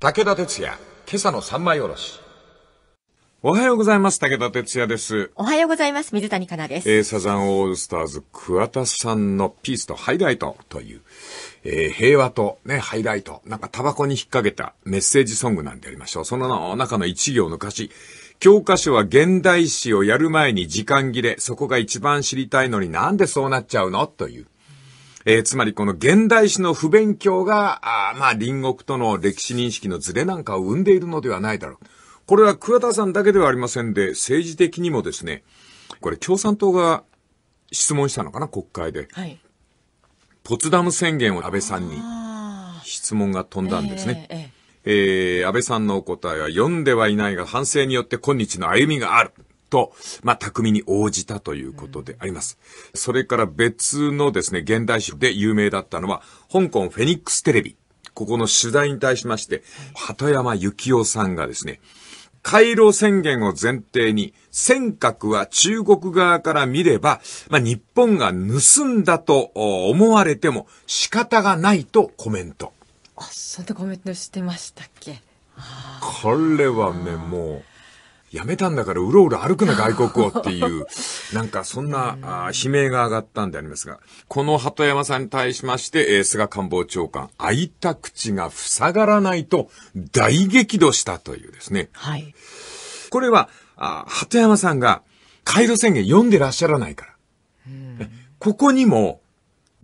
武田哲也、今朝の三枚おろし。おはようございます。武田哲也です。おはようございます。水谷香奈です。えサザンオールスターズ、桑田さんのピースとハイライトという、えー、平和とね、ハイライト、なんかタバコに引っ掛けたメッセージソングなんでありましょう。その中の一行の歌詞、教科書は現代史をやる前に時間切れ、そこが一番知りたいのになんでそうなっちゃうのという。えー、つまりこの現代史の不勉強が、あまあ、隣国との歴史認識のズレなんかを生んでいるのではないだろう。これは桑田さんだけではありませんで、政治的にもですね、これ共産党が質問したのかな、国会で。はい。ポツダム宣言を安倍さんに質問が飛んだんですね。えー、えーえー、安倍さんのお答えは読んではいないが反省によって今日の歩みがある。と、まあ、巧みに応じたということであります。それから別のですね、現代史で有名だったのは、香港フェニックステレビ。ここの取材に対しまして、鳩山幸夫さんがですね、回路宣言を前提に、尖閣は中国側から見れば、まあ、日本が盗んだと思われても仕方がないとコメント。あ、そんなコメントしてましたっけこれはね、もう。やめたんだからうろうろ歩くな外国をっていう、なんかそんな、あ悲鳴が上がったんでありますが、この鳩山さんに対しまして、え菅官房長官、開いた口が塞がらないと大激怒したというですね。はい。これは、あ鳩山さんが、回路宣言読んでらっしゃらないから。ここにも、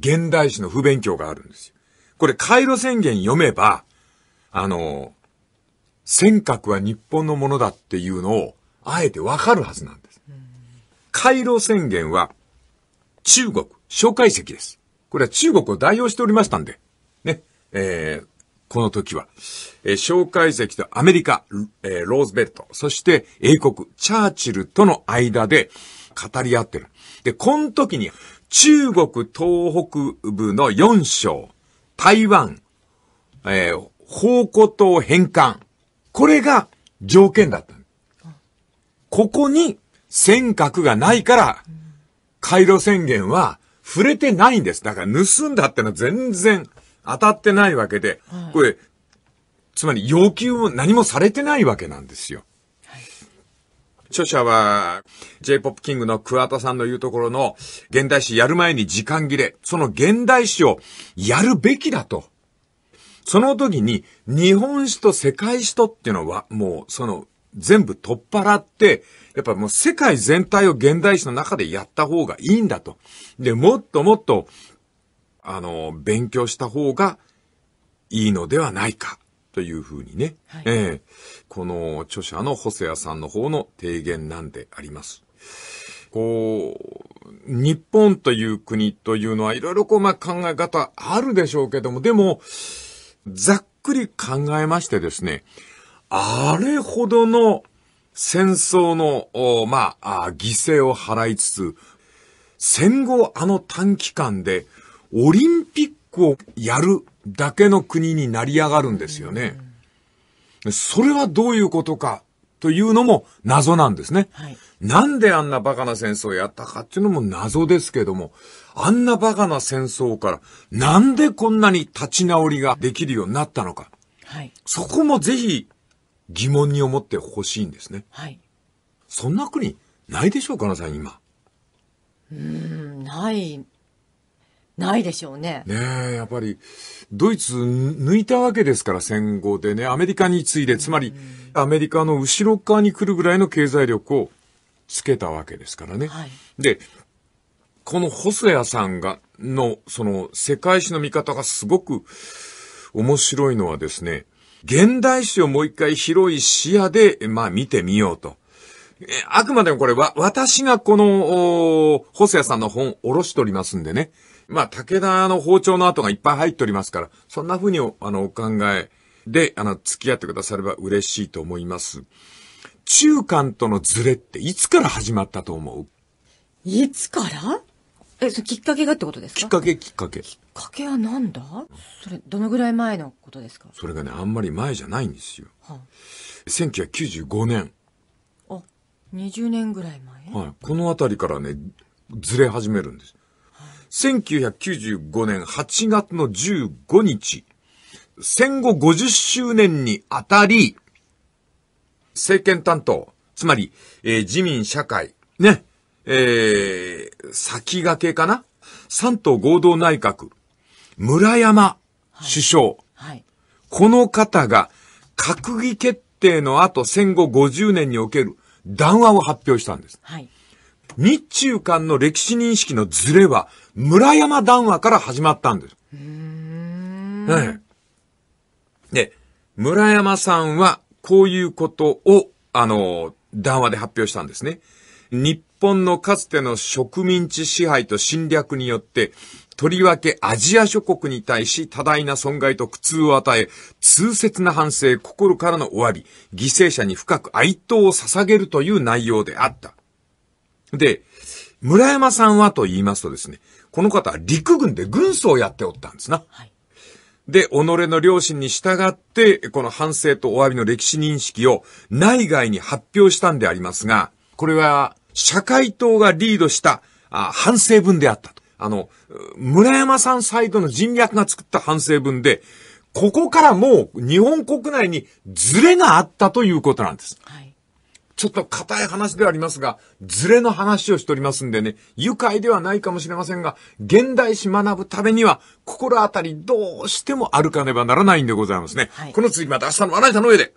現代史の不勉強があるんですよ。これ、回路宣言読めば、あの、尖閣は日本のものだっていうのを、あえてわかるはずなんです。回路宣言は、中国、蒋介石です。これは中国を代表しておりましたんで、ね、えー、この時は、えー、蒋介石とアメリカ、えー、ローズベルト、そして英国、チャーチルとの間で語り合ってる。で、この時に、中国東北部の4省、台湾、えー、宝庫島返還、これが条件だった。ここに尖閣がないから、回路宣言は触れてないんです。だから盗んだってのは全然当たってないわけで、これ、つまり要求も何もされてないわけなんですよ。著者は J-POP キングの桑田さんの言うところの現代史やる前に時間切れ、その現代史をやるべきだとその時に、日本史と世界史とっていうのは、もう、その、全部取っ払って、やっぱもう世界全体を現代史の中でやった方がいいんだと。で、もっともっと、あの、勉強した方がいいのではないか。というふうにね、はい、えー、この著者の細谷さんの方の提言なんであります。こう、日本という国というのはいろいろこう、まあ、考え方あるでしょうけども、でも、ざっくり考えましてですね、あれほどの戦争の、まあ、犠牲を払いつつ、戦後あの短期間でオリンピックをやるだけの国になり上がるんですよね。それはどういうことかというのも謎なんですね。はい、なんであんなバカな戦争をやったかっていうのも謎ですけども、あんなバカな戦争から、なんでこんなに立ち直りができるようになったのか。はい。そこもぜひ疑問に思ってほしいんですね。はい。そんな国ないでしょうかなさん、今。うん、ない、ないでしょうね。ねえ、やっぱり、ドイツ抜いたわけですから、戦後でね、アメリカに次いで、つまり、アメリカの後ろ側に来るぐらいの経済力をつけたわけですからね。はい、で、この細谷さんが、の、その、世界史の見方がすごく面白いのはですね、現代史をもう一回広い視野で、まあ見てみようと。えあくまでもこれは、私がこの、細谷さんの本、おろしておりますんでね。まあ、武田の包丁の跡がいっぱい入っておりますから、そんな風にお、あの、お考えで、あの、付き合ってくだされば嬉しいと思います。中間とのズレっていつから始まったと思ういつからえ、そきっかけがってことですかきっかけ、きっかけ。きっかけはなんだそれ、どのぐらい前のことですかそれがね、あんまり前じゃないんですよ。はい。1995年。あ、20年ぐらい前はい。この辺りからね、ずれ始めるんです。はあ、1995年8月の15日、戦後50周年にあたり、政権担当、つまり、えー、自民社会、ね、えー、先駆けかな三党合同内閣、村山首相、はいはい、この方が閣議決定の後戦後50年における談話を発表したんです。はい、日中間の歴史認識のズレは村山談話から始まったんです。はい、で、村山さんはこういうことを、あの、談話で発表したんですね。日本のかつての植民地支配と侵略によって、とりわけアジア諸国に対し多大な損害と苦痛を与え、痛切な反省、心からの終わり、犠牲者に深く哀悼を捧げるという内容であった。で、村山さんはと言いますとですね、この方は陸軍で軍曹をやっておったんですな。はい、で、己の両親に従って、この反省とお詫びの歴史認識を内外に発表したんでありますが、これは社会党がリードしたあ反省文であったと。あの、村山さんサイドの人脈が作った反省文で、ここからもう日本国内にズレがあったということなんです。はい、ちょっと硬い話ではありますが、ズレの話をしておりますんでね、愉快ではないかもしれませんが、現代史学ぶためには、心当たりどうしても歩かねばならないんでございますね。はい、この次また明日のあなたの上で。